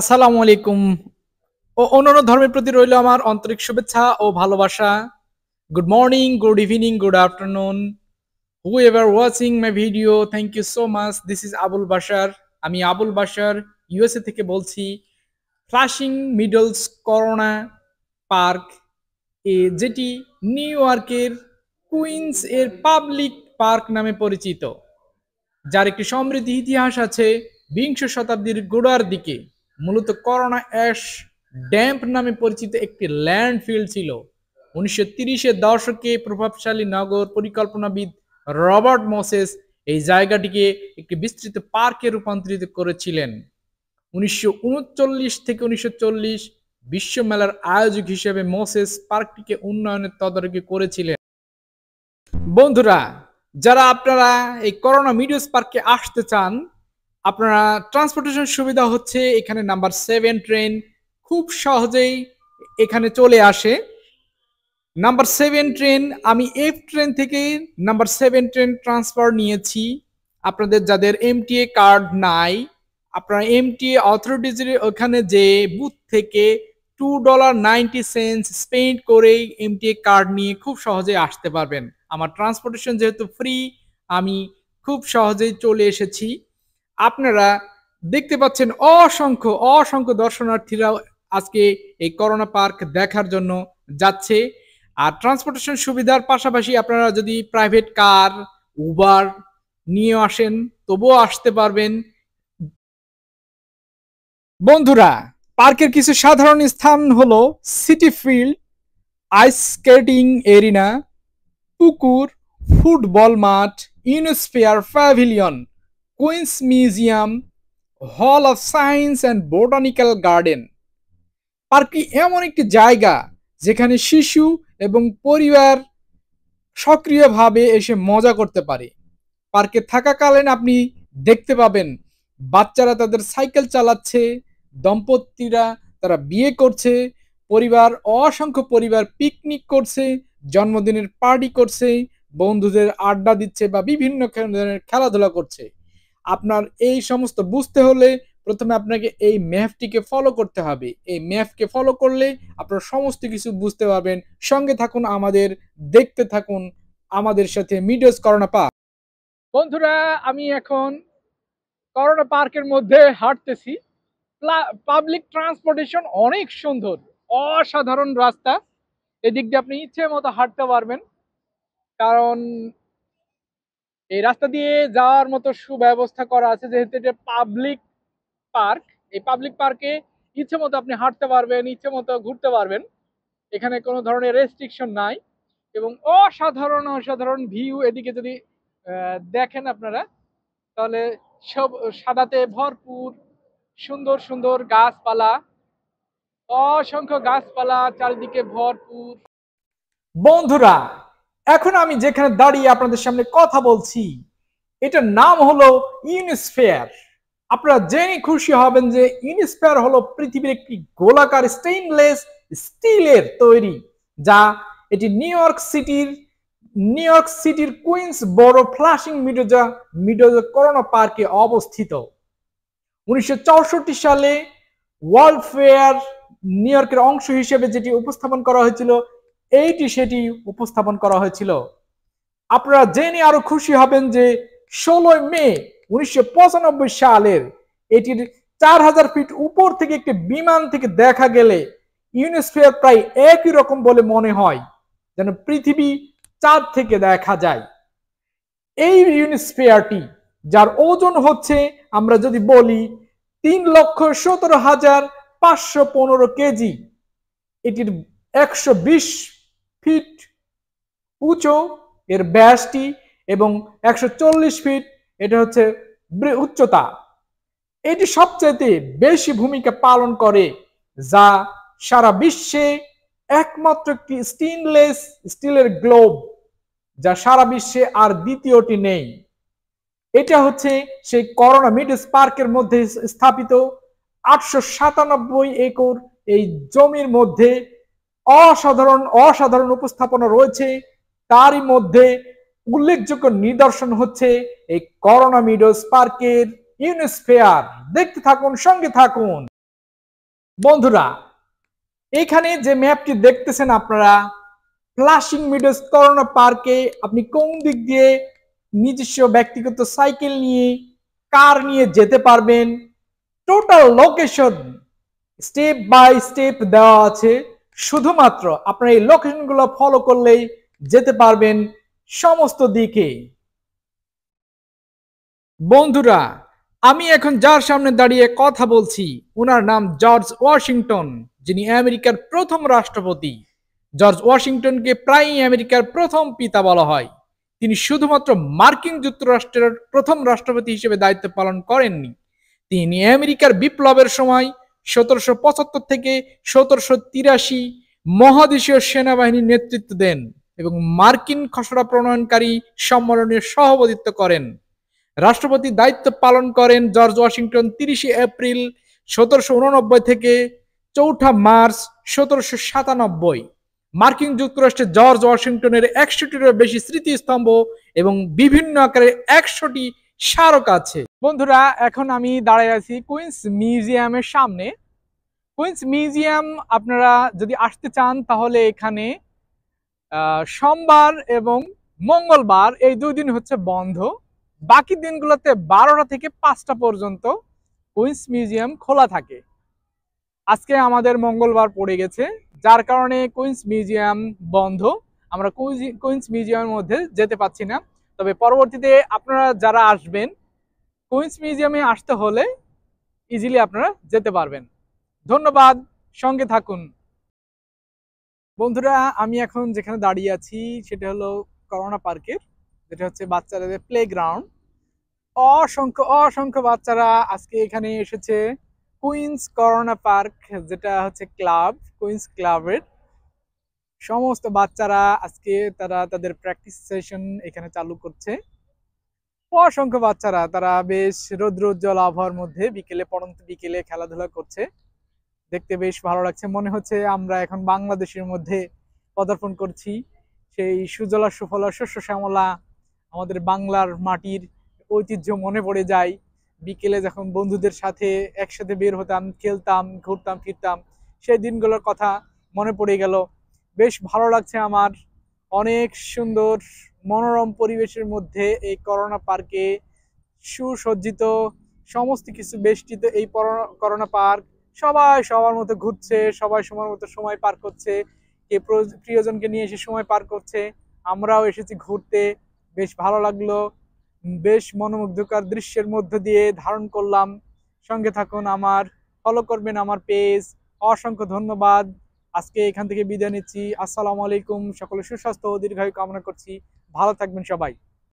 আসসালামু আলাইকুম ও অন্যান্য ধর্মের প্রতি রইল আমার আন্তরিক শুভেচ্ছা ও ভালোবাসা good morning good evening good afternoon who ever watching my video thank you so much this is Abul Basar আমি আবুল বাসার ইউএসএ থেকে বলছি ফ্লাশিং মিডলস করোনা পার্ক এ যেটি নিউ ইয়র্কের কুইন্স এর পাবলিক পার্ক নামে পরিচিত যার একটি সমৃদ্ধ ইতিহাস আছে বিংশ শতাব্দীর গোড়ার দিকে মূলত করোনা অ্যাশ ড্যাম্প নামে পরিচিত একটি ল্যান্ডফিল ছিল উনিশশো তিরিশের দশকে প্রভাবশালী নগর পরিকল্পনাবিদ রবার্ট মোসেস এই জায়গাটিকে একটি বিস্তৃত পার্কে রূপান্তরিত করেছিলেন উনিশশো থেকে উনিশশো বিশ্ব মেলার আয়োজক হিসেবে মোসেস পার্কটিকে উন্নয়নের তদারকি করেছিলেন বন্ধুরা যারা আপনারা এই করোনা মিডিয়াস পার্কে আসতে চান আপনারা ট্রান্সপোর্টেশন সুবিধা হচ্ছে এখানে নাম্বার সেভেন ট্রেন খুব সহজেই এখানে চলে আসে নাম্বার সেভেন ট্রেন আমি এফ ট্রেন থেকে নাম্বার সেভেন ট্রেন ট্রান্সফার নিয়েছি আপনাদের যাদের এমটিএ কার্ড নাই আপনারা এমটিএ অথরিটিজের ওখানে যে বুথ থেকে two dollar ninety cents spend করে এমটিএ কার্ড নিয়ে খুব সহজে আসতে পারবেন আমার ট্রান্সপোর্টেশন যেহেতু ফ্রি আমি খুব সহজেই চলে এসেছি আপনারা দেখতে পাচ্ছেন অসংখ্য অসংখ্য দর্শনার্থীরা আজকে এই করোনা পার্ক দেখার জন্য যাচ্ছে আর ট্রান্সপোর্টেশন সুবিধার পাশাপাশি আপনারা যদি প্রাইভেট কার উবার নিয়ে আসেন তবুও আসতে পারবেন বন্ধুরা পার্কের কিছু সাধারণ স্থান হলো Citi Field ice skating arena পুকুর ফুটবল মাঠ Unisphere pavilion Queens museum hall of science and botanical garden পার্কটি এমন একটি জায়গা যেখানে শিশু এবং পরিবার সক্রিয়ভাবে এসে মজা করতে পারে পার্কে থাকাকালীন আপনি দেখতে পাবেন বাচ্চারা তাদের সাইকেল চালাচ্ছে দম্পতিরা তারা বিয়ে করছে পরিবার অসংখ্য পরিবার পিকনিক করছে জন্মদিনের পার্টি করছে বন্ধুদের আড্ডা দিচ্ছে বা বিভিন্ন ধরনের খেলাধুলা করছে আপনার এই সমস্ত বুঝতে হলে প্রথমে আপনাকে এই ম্যাপটিকে ফলো করতে হবে এই ম্যাপকে ফলো করলে আপনার সমস্ত কিছু বুঝতে পারবেন সঙ্গে থাকুন আমাদের দেখতে থাকুন আমাদের সাথে মিডোস করোনা পার্ক বন্ধুরা আমি এখন করোনা পার্কের মধ্যে হাঁটতেছি পাবলিক ট্রান্সপোর্টেশন অনেক সুন্দর অসাধারণ রাস্তা এদিক দিয়ে আপনি ইচ্ছে মতো হাঁটতে পারবেন কারণ এই রাস্তা দিয়ে যাওয়ার মতো সুব্যবস্থা করা আছে যেহেতু এটা পাবলিক পার্ক এই পাবলিক পার্কে ইচ্ছে মতো আপনি হাঁটতে পারবেন ইচ্ছে মতো ঘুরতে পারবেন এখানে কোনো ধরনের রেস্ট্রিকশন নাই এবং অসাধারণ অসাধারণ ভিউ এদিকে যদি দেখেন আপনারা তাহলে সব সাদাতে ভরপুর সুন্দর সুন্দর গাছপালা অসংখ্য গাছপালা চারিদিকে ভরপুর বন্ধুরা এখন আমি যেখানে দাঁড়িয়ে আপনাদের সামনে কথা বলছি এটার নাম হলো ইউনিসফেয়ার আপনারা জেনে খুশি হবেন যে ইউনিসফেয়ার হলো পৃথিবীর একটি গোলাকার স্টেইনলেস স্টিলের তৈরি যা এটি নিউ ইয়র্ক সিটির নিউ ইয়র্ক সিটির কুইন্স বড় ফ্লাশিং মিডোজা মিডোজা করোনা পার্কে অবস্থিত উনিশশো সালে ওয়ার্ল্ড ফেয়ার নিউ ইয়র্কের অংশ হিসেবে যেটি উপস্থাপন করা হয়েছিল এইটি সেটি উপস্থাপন করা হয়েছিল আপনারা জেনে আরো খুশি হবেন যে ষোলোই মে উনিশশো সালের এটির চার হাজার ফিট উপর থেকে একটি বিমান থেকে দেখা গেলে ইউনিস্ফিয়ার প্রায় একই রকম বলে মনে হয় যেন পৃথিবী চাঁদ থেকে দেখা যায় এই ইউনিস্ফিয়ারটি যার ওজন হচ্ছে আমরা যদি বলি তিন লক্ষ সতেরো হাজার পাঁচশো পনেরো কেজি এটির একশো বিশ ফিট উঁচু এর ব্যাসটি এবং একশো ফিট এটা হচ্ছে উচ্চতা এটি সবচেয়ে বেশি ভূমিকা পালন করে যা সারা বিশ্বে একমাত্র একটি স্টিনলেস স্টিলের গ্লোব যা সারা বিশ্বে আর দ্বিতীয়টি নেই এটা হচ্ছে সেই করোনা মিডস পার্কের মধ্যে স্থাপিত আটশো সাতানব্বই একর এই জমির মধ্যে অসাধারণ অসাধারণ উপস্থাপনা রয়েছে তারই মধ্যে উল্লেখযোগ্য নিদর্শন হচ্ছে এই করোনা মিডোস পার্কের ইউনিসফেয়ার দেখতে থাকুন সঙ্গে থাকুন বন্ধুরা এখানে যে ম্যাপটি দেখতেছেন আপনারা ফ্লাশিং মিডোস করোনা পার্কে আপনি কোন দিক দিয়ে নিজস্ব ব্যক্তিগত সাইকেল নিয়ে কার নিয়ে যেতে পারবেন total location step by step দেওয়া আছে শুধুমাত্র আপনার এই লোকেশনগুলো ফলো করলেই যেতে পারবেন সমস্ত দিকে বন্ধুরা আমি এখন যার সামনে দাঁড়িয়ে কথা বলছি ওনার নাম জর্জ ওয়াশিংটন যিনি আমেরিকার প্রথম রাষ্ট্রপতি জর্জ ওয়াশিংটনকে প্রায়ই আমেরিকার প্রথম পিতা বলা হয় তিনি শুধুমাত্র মার্কিন যুক্তরাষ্ট্রের প্রথম রাষ্ট্রপতি হিসেবে দায়িত্ব পালন করেননি তিনি আমেরিকার বিপ্লবের সময় সতেরোশো পঁচাত্তর থেকে সতেরোশো তিরাশি মহাদেশীয় সেনাবাহিনীর নেতৃত্ব দেন এবং মার্কিন খসড়া প্রণয়নকারী সম্মেলনের সভাপতিত্ব করেন রাষ্ট্রপতি দায়িত্ব পালন করেন জর্জ ওয়াশিংটন তিরিশে এপ্রিল সতেরোশো উননব্বই থেকে চৌঠা মার্চ সতেরোশো সাতানব্বই মার্কিন যুক্তরাষ্ট্রে জর্জ ওয়াশিংটনের একশোটিরও বেশি স্মৃতিস্তম্ভ এবং বিভিন্ন আকারের একশোটি স্মারক আছে বন্ধুরা এখন আমি দাঁড়ায় আছি কুইন্স মিউজিয়ামের সামনে কুইন্স মিউজিয়াম আপনারা যদি আসতে চান তাহলে এখানে সোমবার এবং মঙ্গলবার এই দুই দিন হচ্ছে বন্ধ বাকি দিনগুলোতে বারোটা থেকে পাঁচটা পর্যন্ত কুইন্স মিউজিয়াম খোলা থাকে আজকে আমাদের মঙ্গলবার পড়ে গেছে যার কারণে কুইন্স মিউজিয়াম বন্ধ আমরা কুইন্স মিউজিয়ামের মধ্যে যেতে পাচ্ছি না তবে পরবর্তীতে আপনারা যারা আসবেন কুইন্স মিউজিয়ামে আসতে হলে ইজিলি আপনারা যেতে পারবেন ধন্যবাদ সঙ্গে থাকুন বন্ধুরা আমি এখন যেখানে দাঁড়িয়ে আছি সেটা হলো করোনা পার্কের যেটা হচ্ছে বাচ্চাদের প্লে গ্রাউন্ড অসংখ্য অসংখ্য বাচ্চারা আজকে এখানে এসেছে কুইন্স করোনা পার্ক যেটা হচ্ছে ক্লাব কুইন্স ক্লাবের সমস্ত বাচ্চারা আজকে তারা তাদের প্র্যাকটিস সেশন এখানে চালু করছে অসংখ্য বাচ্চারা তারা বেশ রৌদ্রোজ্জ্বল আবহাওয়ার মধ্যে বিকেলে পড়ন্ত বিকেলে খেলাধুলা করছে দেখতে বেশ ভালো লাগছে মনে হচ্ছে আমরা এখন বাংলাদেশের মধ্যে পদার্পণ করছি সেই সুজলা সুফলা শস্য শ্যামলা আমাদের বাংলার মাটির ঐতিহ্য মনে পড়ে যায় বিকেলে যখন বন্ধুদের সাথে একসাথে বের হতাম খেলতাম ঘুরতাম ফিরতাম সেই দিনগুলোর কথা মনে পড়ে গেল বেশ ভালো লাগছে আমার অনেক সুন্দর মনোরম পরিবেশের মধ্যে এই করোনা পার্কে সুসজ্জিত সমস্ত কিছু বেষ্টিত এই করোনা পার্ক সবাই সবার মতো ঘুরছে সবাই সবার মতো সময় পার করছে কে প্রিয়জনকে নিয়ে এসে সময় পার করছে আমরাও এসেছি ঘুরতে বেশ ভালো লাগলো বেশ মনোমুগ্ধকর দৃশ্যের মধ্য দিয়ে ধারণ করলাম সঙ্গে থাকুন আমার ফলো করবেন আমার পেজ অসংখ্য ধন্যবাদ আজকে এখান থেকে বিদায় নিচ্ছি আসসালামু আলাইকুম সকলে সুস্বাস্থ্য ও দীর্ঘায়ু কামনা করছি ভালো থাকবেন সবাই